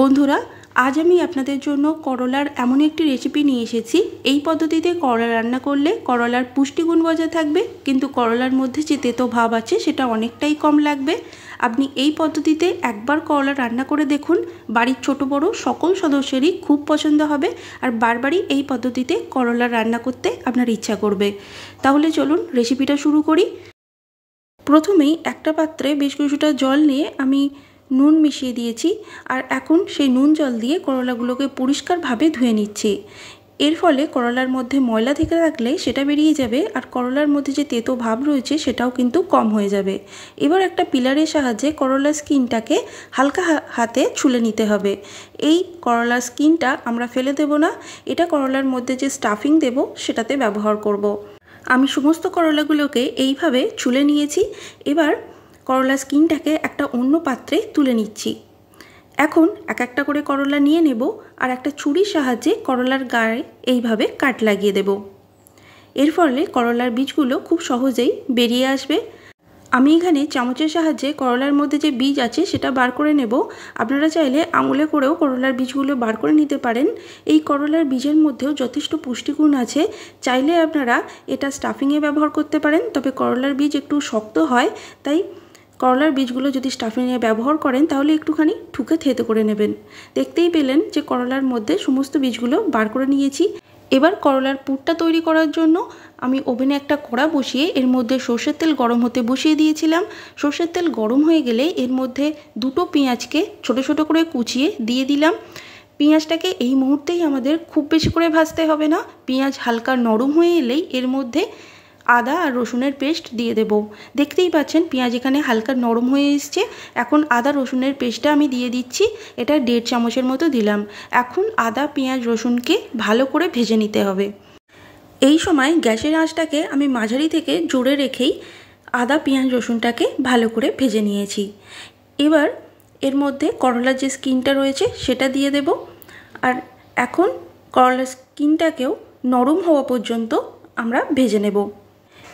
বন্ধুরা আজ আমি আপনাদের জন্য করলার এমন একটি রেসিপি নিয়ে এসেছি এই পদ্ধতিতে করলা রান্না করলে করলার পুষ্টিগুণ বজায় থাকবে কিন্তু করলার মধ্যে যে তেতো ভাব আছে সেটা অনেকটাই কম লাগবে আপনি এই পদ্ধতিতে একবার করলা রান্না করে দেখুন বাড়ির ছোট বড় সকল সদস্যেরই খুব পছন্দ হবে আর বারবারই এই পদ্ধতিতে করলা রান্না করতে আপনার ইচ্ছা করবে তাহলে চলুন রেসিপিটা শুরু করি প্রথমেই একটা পাত্রে বেশ কিছুটা জল নিয়ে আমি নুন মিশিয়ে দিয়েছি আর এখন সেই নুন জল দিয়ে করলাগুলোকে পরিষ্কারভাবে ধুয়ে নিচ্ছি এর ফলে করলার মধ্যে ময়লা থেকে থাকলে সেটা বেরিয়ে যাবে আর করলার মধ্যে যে তেতো ভাব রয়েছে সেটাও কিন্তু কম হয়ে যাবে এবার একটা পিলারের সাহায্যে করলার স্কিনটাকে হালকা হাতে ছুলে নিতে হবে এই করলার স্কিনটা আমরা ফেলে দেব না এটা করলার মধ্যে যে স্টাফিং দেব সেটাতে ব্যবহার করব। আমি সমস্ত করলাগুলোকে এইভাবে ছুলে নিয়েছি এবার করলা স্কিনটাকে একটা অন্য পাত্রে তুলে নিচ্ছি এখন এক একটা করে করলা নিয়ে নেব আর একটা ছুরির সাহায্যে করলার গায়ে এইভাবে কাট লাগিয়ে দেব এর ফলে করলার বীজগুলো খুব সহজেই বেরিয়ে আসবে আমি এখানে চামচের সাহায্যে করলার মধ্যে যে বীজ আছে সেটা বার করে নেব আপনারা চাইলে আঙুলে করেও করলার বীজগুলো বার করে নিতে পারেন এই করলার বীজের মধ্যেও যথেষ্ট পুষ্টিগুণ আছে চাইলে আপনারা এটা স্টাফিংয়ে ব্যবহার করতে পারেন তবে করলার বীজ একটু শক্ত হয় তাই করলার বীজগুলো যদি স্টাফিংয়ে ব্যবহার করেন তাহলে একটুখানি ঠুকে থেতে করে নেবেন দেখতেই পেলেন যে করলার মধ্যে সমস্ত বীজগুলো বার করে নিয়েছি এবার করলার পুরটা তৈরি করার জন্য আমি ওভেনে একটা কড়া বসিয়ে এর মধ্যে সর্ষের তেল গরম হতে বসিয়ে দিয়েছিলাম সর্ষের তেল গরম হয়ে গেলে এর মধ্যে দুটো পেঁয়াজকে ছোট ছোট করে কুচিয়ে দিয়ে দিলাম পেঁয়াজটাকে এই মুহূর্তেই আমাদের খুব বেশি করে ভাজতে হবে না পেঁয়াজ হালকা নরম হয়ে এলেই এর মধ্যে আদা আর রসুনের পেস্ট দিয়ে দেব দেখতেই পাচ্ছেন পেঁয়াজ এখানে হালকা নরম হয়ে এসছে এখন আদা রসুনের পেস্টটা আমি দিয়ে দিচ্ছি এটা দেড় চামচের মতো দিলাম এখন আদা পেঁয়াজ রসুনকে ভালো করে ভেজে নিতে হবে এই সময় গ্যাসের আঁচটাকে আমি মাঝারি থেকে জোরে রেখেই আদা পেঁয়াজ রসুনটাকে ভালো করে ভেজে নিয়েছি এবার এর মধ্যে করলার যে স্কিনটা রয়েছে সেটা দিয়ে দেব আর এখন করলার স্কিনটাকেও নরম হওয়া পর্যন্ত আমরা ভেজে নেব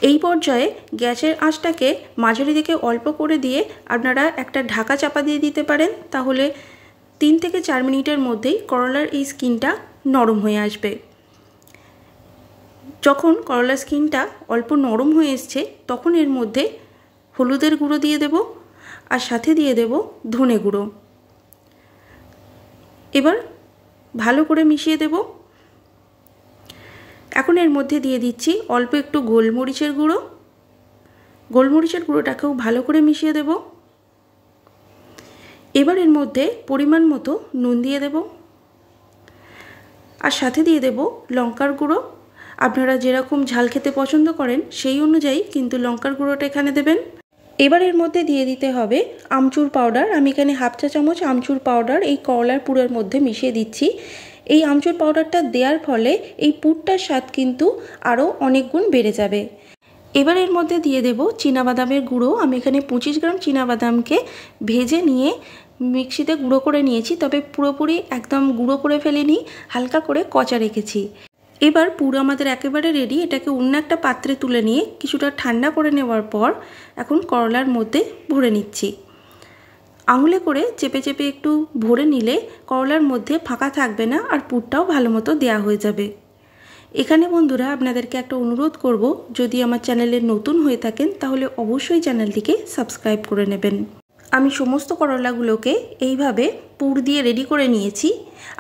এই পর্যায়ে গ্যাসের আঁচটাকে মাঝারি দিকে অল্প করে দিয়ে আপনারা একটা ঢাকা চাপা দিয়ে দিতে পারেন তাহলে তিন থেকে চার মিনিটের মধ্যেই করলার এই স্কিনটা নরম হয়ে আসবে যখন করলার স্কিনটা অল্প নরম হয়ে এসছে তখন এর মধ্যে হলুদের গুঁড়ো দিয়ে দেব আর সাথে দিয়ে দেব ধনে গুঁড়ো এবার ভালো করে মিশিয়ে দেবো এখন এর মধ্যে দিয়ে দিচ্ছি অল্প একটু গোলমরিচের গুঁড়ো গোলমরিচের গুঁড়োটাকেও ভালো করে মিশিয়ে দেব এবার এর মধ্যে পরিমাণ মতো নুন দিয়ে দেব আর সাথে দিয়ে দেব লঙ্কার গুঁড়ো আপনারা যেরকম ঝাল খেতে পছন্দ করেন সেই অনুযায়ী কিন্তু লঙ্কার গুঁড়োটা এখানে দেবেন এবার এর মধ্যে দিয়ে দিতে হবে আমচুর পাউডার আমি এখানে হাফ চা চামচ আমচুর পাউডার এই করলার পুরের মধ্যে মিশিয়ে দিচ্ছি এই আমচুর পাউডারটা দেওয়ার ফলে এই পুরটার স্বাদ কিন্তু আরও অনেক গুণ বেড়ে যাবে এবার এর মধ্যে দিয়ে দেব বাদামের গুঁড়ো আমি এখানে পঁচিশ গ্রাম বাদামকে ভেজে নিয়ে মিক্সিতে গুঁড়ো করে নিয়েছি তবে পুরোপুরি একদম গুঁড়ো করে ফেলিনি হালকা করে কচা রেখেছি এবার পুরো আমাদের একেবারে রেডি এটাকে অন্য একটা পাত্রে তুলে নিয়ে কিছুটা ঠান্ডা করে নেওয়ার পর এখন করলার মধ্যে ভরে নিচ্ছি আঙুলে করে চেপে চেপে একটু ভরে নিলে করলার মধ্যে ফাঁকা থাকবে না আর পুরটাও ভালো মতো দেওয়া হয়ে যাবে এখানে বন্ধুরা আপনাদেরকে একটা অনুরোধ করব যদি আমার চ্যানেলে নতুন হয়ে থাকেন তাহলে অবশ্যই চ্যানেলটিকে সাবস্ক্রাইব করে নেবেন আমি সমস্ত করলাগুলোকে এইভাবে পুর দিয়ে রেডি করে নিয়েছি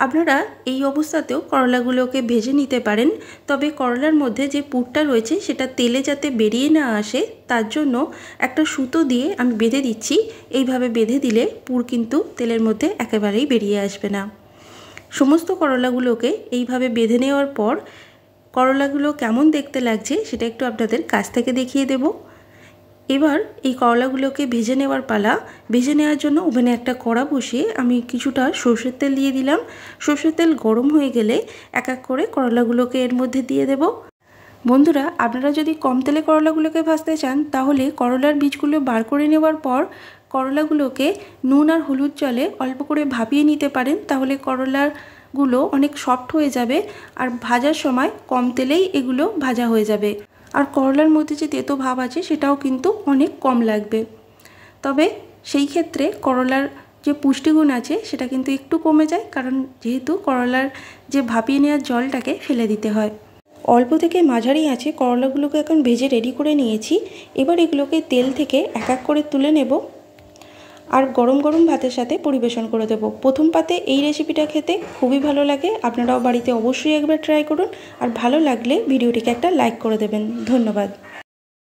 আপনারা এই অবস্থাতেও করলাগুলোকে ভেজে নিতে পারেন তবে করলার মধ্যে যে পুরটা রয়েছে সেটা তেলে যাতে বেরিয়ে না আসে তার জন্য একটা সুতো দিয়ে আমি বেঁধে দিচ্ছি এইভাবে বেঁধে দিলে পুর কিন্তু তেলের মধ্যে একেবারেই বেরিয়ে আসবে না সমস্ত করলাগুলোকে এইভাবে বেঁধে নেওয়ার পর করলাগুলো কেমন দেখতে লাগছে সেটা একটু আপনাদের কাছ থেকে দেখিয়ে দেবো এবার এই করলাগুলোকে ভেজে নেওয়ার পালা ভেজে নেওয়ার জন্য ওভেনে একটা কড়া বসিয়ে আমি কিছুটা সর্ষের তেল দিয়ে দিলাম সর্ষের তেল গরম হয়ে গেলে এক এক করে করলাগুলোকে এর মধ্যে দিয়ে দেবো বন্ধুরা আপনারা যদি কম তেলে করলাগুলোকে ভাজতে চান তাহলে করলার বীজগুলো বার করে নেওয়ার পর করলাগুলোকে নুন আর হলুদ জলে অল্প করে ভাপিয়ে নিতে পারেন তাহলে করলার গুলো অনেক সফট হয়ে যাবে আর ভাজার সময় কম তেলেই এগুলো ভাজা হয়ে যাবে আর করলার মধ্যে যে তেতো ভাব আছে সেটাও কিন্তু অনেক কম লাগবে তবে সেই ক্ষেত্রে করলার যে পুষ্টিগুণ আছে সেটা কিন্তু একটু কমে যায় কারণ যেহেতু করলার যে ভাপিয়ে নেওয়ার জলটাকে ফেলে দিতে হয় অল্প থেকে মাঝারি আছে করলাগুলোকে এখন ভেজে রেডি করে নিয়েছি এবার এগুলোকে তেল থেকে এক এক করে তুলে নেব আর গরম গরম ভাতের সাথে পরিবেশন করে দেবো প্রথম পাতে এই রেসিপিটা খেতে খুবই ভালো লাগে আপনারাও বাড়িতে অবশ্যই একবার ট্রাই করুন আর ভালো লাগলে ভিডিওটিকে একটা লাইক করে দেবেন ধন্যবাদ